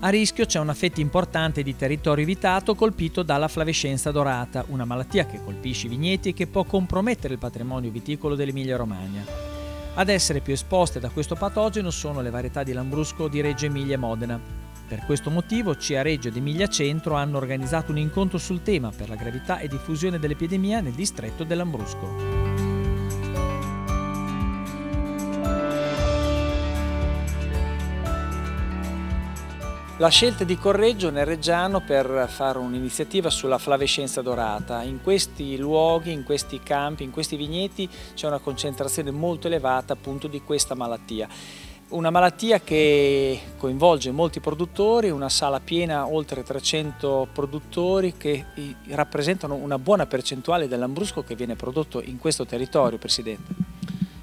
A rischio c'è una fetta importante di territorio evitato colpito dalla flavescenza dorata, una malattia che colpisce i vigneti e che può compromettere il patrimonio viticolo dell'Emilia-Romagna. Ad essere più esposte da questo patogeno sono le varietà di Lambrusco di Reggio Emilia e Modena. Per questo motivo CIA Reggio ed Emilia Centro hanno organizzato un incontro sul tema per la gravità e diffusione dell'epidemia nel distretto dell'Ambrusco. La scelta di Correggio nel Reggiano per fare un'iniziativa sulla flavescenza dorata. In questi luoghi, in questi campi, in questi vigneti c'è una concentrazione molto elevata appunto di questa malattia. Una malattia che coinvolge molti produttori, una sala piena oltre 300 produttori che rappresentano una buona percentuale dell'ambrusco che viene prodotto in questo territorio, Presidente.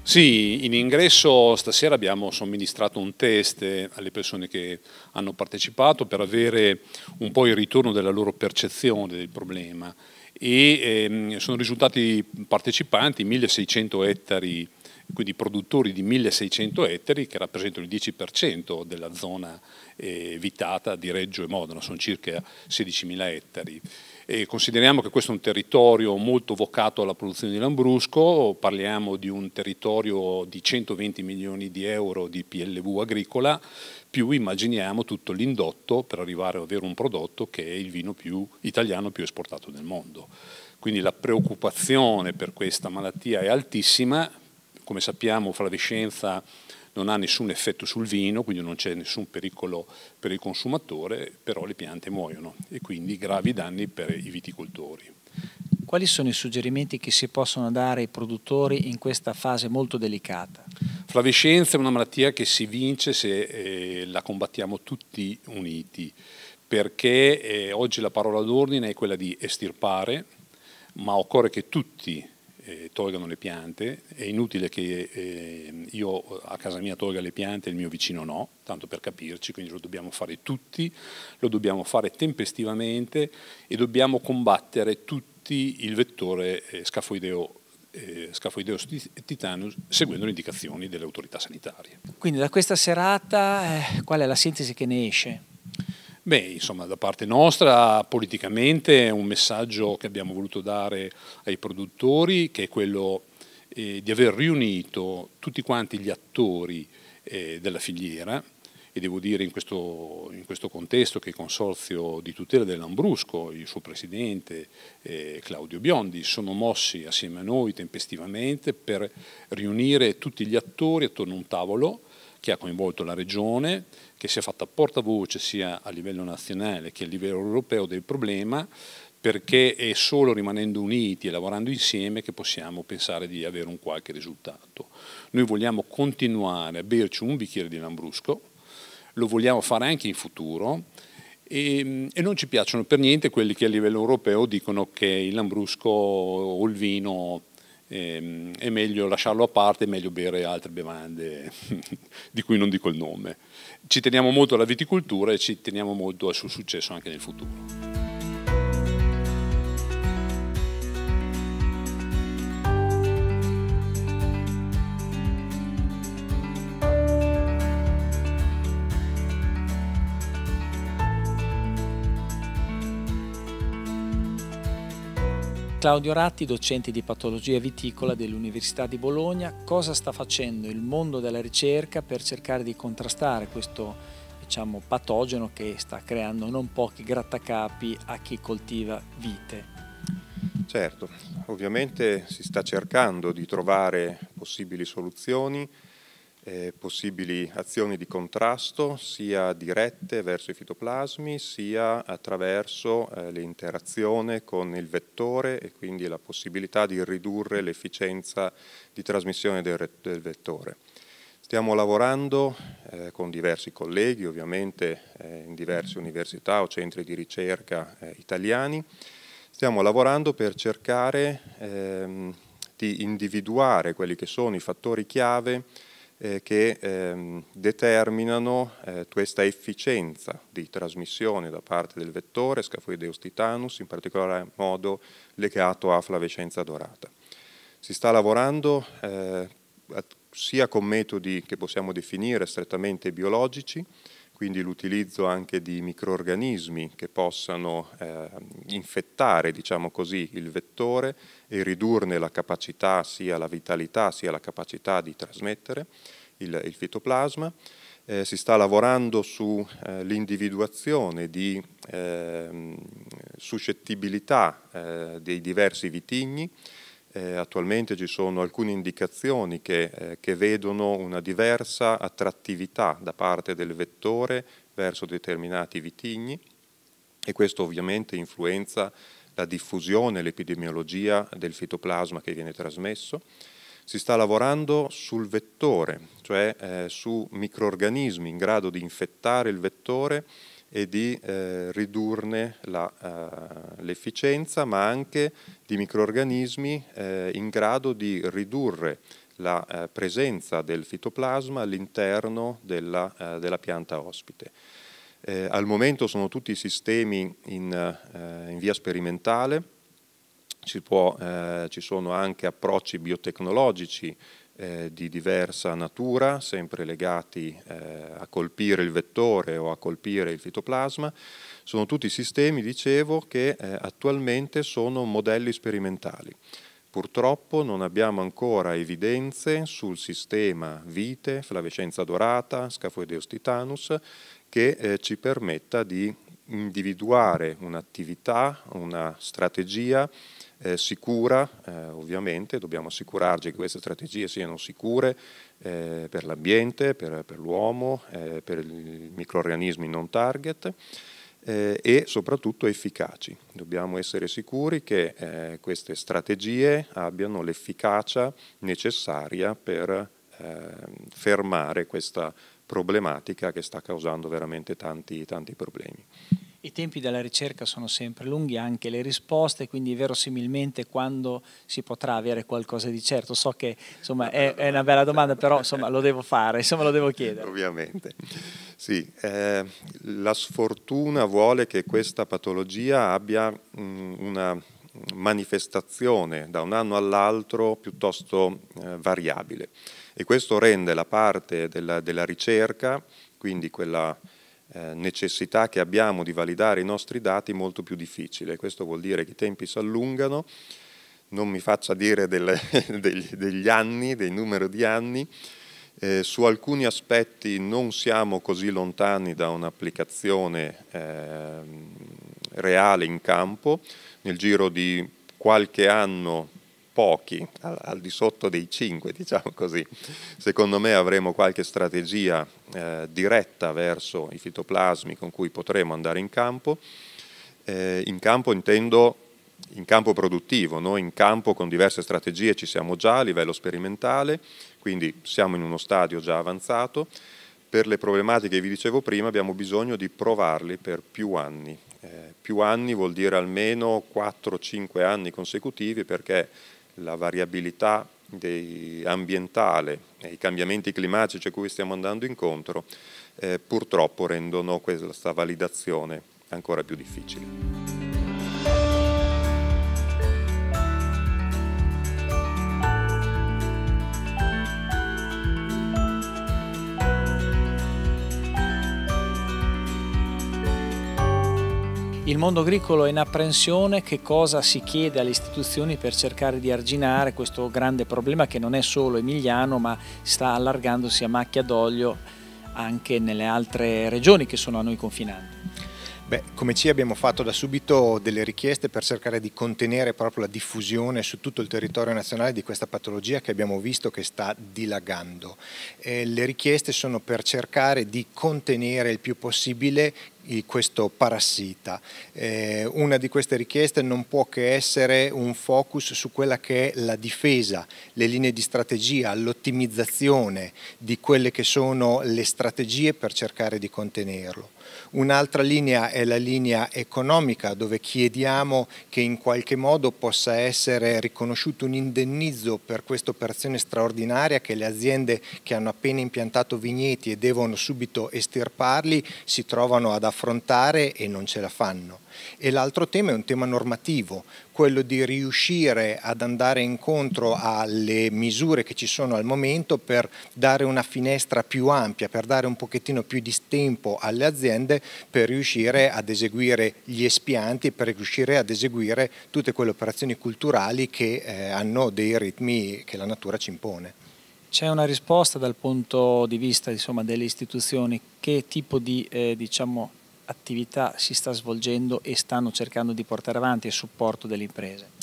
Sì, in ingresso stasera abbiamo somministrato un test alle persone che hanno partecipato per avere un po' il ritorno della loro percezione del problema e ehm, sono risultati partecipanti 1600 ettari, quindi produttori di 1600 ettari che rappresentano il 10% della zona eh, vitata di Reggio e Modena, sono circa 16.000 ettari. E consideriamo che questo è un territorio molto vocato alla produzione di lambrusco, parliamo di un territorio di 120 milioni di euro di PLV agricola, più immaginiamo tutto l'indotto per arrivare ad avere un prodotto che è il vino più italiano più esportato nel mondo. Quindi la preoccupazione per questa malattia è altissima, come sappiamo fra le scienze non ha nessun effetto sul vino, quindi non c'è nessun pericolo per il consumatore, però le piante muoiono e quindi gravi danni per i viticoltori. Quali sono i suggerimenti che si possono dare ai produttori in questa fase molto delicata? Flavescenza è una malattia che si vince se eh, la combattiamo tutti uniti, perché eh, oggi la parola d'ordine è quella di estirpare, ma occorre che tutti tolgano le piante, è inutile che eh, io a casa mia tolga le piante e il mio vicino no, tanto per capirci, quindi lo dobbiamo fare tutti, lo dobbiamo fare tempestivamente e dobbiamo combattere tutti il vettore eh, scafoideo eh, titanus seguendo le indicazioni delle autorità sanitarie. Quindi da questa serata eh, qual è la sintesi che ne esce? Beh, insomma, da parte nostra politicamente è un messaggio che abbiamo voluto dare ai produttori, che è quello eh, di aver riunito tutti quanti gli attori eh, della filiera, e devo dire in questo, in questo contesto che il Consorzio di tutela del Lambrusco, il suo presidente eh, Claudio Biondi, sono mossi assieme a noi tempestivamente per riunire tutti gli attori attorno a un tavolo che ha coinvolto la Regione, che si è fatta portavoce sia a livello nazionale che a livello europeo del problema, perché è solo rimanendo uniti e lavorando insieme che possiamo pensare di avere un qualche risultato. Noi vogliamo continuare a berci un bicchiere di Lambrusco, lo vogliamo fare anche in futuro e, e, non ci piacciono per niente quelli che a livello europeo dicono che il lambrusco o il vino eh, è meglio lasciarlo a parte, è meglio bere altre bevande di cui non dico il nome. Ci teniamo molto alla viticoltura e ci teniamo molto al suo successo anche nel futuro. Claudio Ratti, docente di patologia viticola dell'Università di Bologna, cosa sta facendo il mondo della ricerca per cercare di contrastare questo diciamo, patogeno che sta creando non pochi grattacapi a chi coltiva vite? Certo, ovviamente si sta cercando di trovare possibili soluzioni eh, possibili azioni di contrasto sia dirette verso i fitoplasmi sia attraverso eh, l'interazione con il vettore e quindi la possibilità di ridurre l'efficienza di trasmissione del, del vettore. Stiamo lavorando eh, con diversi colleghi, ovviamente eh, in diverse università o centri di ricerca eh, italiani, stiamo lavorando per cercare ehm, di individuare quelli che sono i fattori chiave eh, che ehm, determinano eh, questa efficienza di trasmissione da parte del vettore scafoideus titanus, in particolar modo legato a flavescenza dorata. Si sta lavorando eh, sia con metodi che possiamo definire strettamente biologici, quindi l'utilizzo anche di microorganismi che possano eh, infettare diciamo così, il vettore e ridurne la capacità, sia la vitalità sia la capacità di trasmettere il, il fitoplasma. Eh, si sta lavorando sull'individuazione eh, di ehm, suscettibilità eh, dei diversi vitigni eh, attualmente ci sono alcune indicazioni che, eh, che, vedono una diversa attrattività da parte del vettore verso determinati vitigni e questo ovviamente influenza la diffusione e l'epidemiologia del fitoplasma che viene trasmesso. Si sta lavorando sul vettore, cioè eh, su microorganismi in grado di infettare il vettore e di eh, ridurne eh, l'efficienza, ma anche di microorganismi eh, in grado di ridurre la eh, presenza del fitoplasma all'interno della, uh, della, pianta ospite. Eh, al momento sono tutti sistemi in, uh, in via sperimentale, può, ci sono anche approcci biotecnologici eh, di diversa natura, sempre legati eh, a colpire il vettore o a colpire il fitoplasma. Sono tutti sistemi, dicevo, che eh, attualmente sono modelli sperimentali. Purtroppo non abbiamo ancora evidenze sul sistema vite, flavescenza dorata, scafoideus titanus, che eh, ci permetta di individuare un'attività, una strategia eh, sicura, eh, ovviamente dobbiamo assicurarci che queste strategie siano sicure eh, per l'ambiente, per, per l'uomo, eh, per i microorganismi non target eh, e soprattutto efficaci. Dobbiamo essere sicuri che eh, queste strategie abbiano l'efficacia necessaria per fermare questa problematica che sta causando veramente tanti, tanti problemi. I tempi della ricerca sono sempre lunghi, anche le risposte, quindi verosimilmente quando si potrà avere qualcosa di certo. So che insomma, è, è, una bella domanda, però insomma, lo devo fare, insomma, lo devo chiedere. Ovviamente. Sì, eh, la sfortuna vuole che questa patologia abbia mh, una manifestazione da un anno all'altro piuttosto eh, variabile e questo rende la parte della, della ricerca, quindi quella eh, necessità che abbiamo di validare i nostri dati molto più difficile. Questo vuol dire che i tempi si allungano, non mi faccia dire del, degli, degli, anni, dei numeri di anni. Eh, su alcuni aspetti non siamo così lontani da un'applicazione eh, reale in campo. Nel giro di qualche anno pochi, al, al, di sotto dei cinque, diciamo così. Secondo me avremo qualche strategia eh, diretta verso i fitoplasmi con cui potremo andare in campo. Eh, in campo intendo in campo produttivo, noi in campo con diverse strategie ci siamo già a livello sperimentale, quindi siamo in uno stadio già avanzato. Per le problematiche che vi dicevo prima abbiamo bisogno di provarli per più anni. Eh, più anni vuol dire almeno 4-5 anni consecutivi perché la variabilità dei, ambientale e i cambiamenti climatici a cui stiamo andando incontro eh, purtroppo rendono questa validazione ancora più difficile. Il mondo agricolo è in apprensione, che cosa si chiede alle istituzioni per cercare di arginare questo grande problema che non è solo emiliano ma sta allargandosi a macchia d'olio anche nelle altre regioni che sono a noi confinanti? Beh, come ci abbiamo fatto da subito delle richieste per cercare di contenere proprio la diffusione su tutto il territorio nazionale di questa patologia che abbiamo visto che sta dilagando. Eh, le richieste sono per cercare di contenere il più possibile questo parassita. Eh, una di queste richieste non può che essere un focus su quella che è la difesa, le linee di strategia, l'ottimizzazione di quelle che sono le strategie per cercare di contenerlo. Un'altra linea è la linea economica dove chiediamo che in qualche modo possa essere riconosciuto un indennizzo per questa operazione straordinaria che le aziende che hanno appena impiantato vigneti e devono subito estirparli si trovano ad affrontare affrontare e non ce la fanno. E l'altro tema è un tema normativo, quello di riuscire ad andare incontro alle misure che ci sono al momento per dare una finestra più ampia, per dare un pochettino più di tempo alle aziende per riuscire ad eseguire gli espianti, per riuscire ad eseguire tutte quelle operazioni culturali che eh, hanno dei ritmi che la natura ci impone. C'è una risposta dal punto di vista insomma, delle istituzioni, che tipo di eh, diciamo, attività si sta svolgendo e stanno cercando di portare avanti a supporto delle imprese?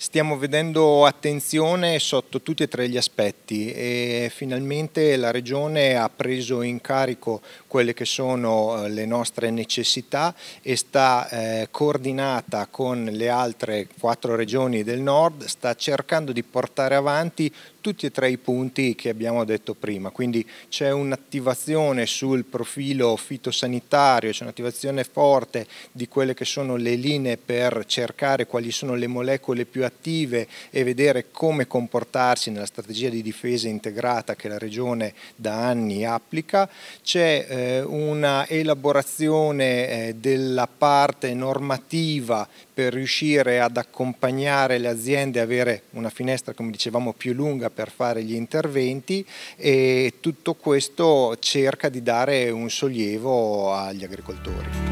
Stiamo vedendo attenzione sotto tutti e tre gli aspetti e finalmente la Regione ha preso in carico quelle che sono eh, le nostre necessità e sta eh, coordinata con le altre quattro regioni del nord, sta cercando di portare avanti tutti e tre i punti che abbiamo detto prima, quindi c'è un'attivazione sul profilo fitosanitario, c'è un'attivazione forte di quelle che sono le linee per cercare quali sono le molecole più attive e vedere come comportarsi nella strategia di difesa integrata che la Regione da anni applica, c'è eh, una elaborazione eh, della parte normativa per riuscire ad accompagnare le aziende, avere una finestra come dicevamo più lunga per fare gli interventi e tutto questo cerca di dare un sollievo agli agricoltori.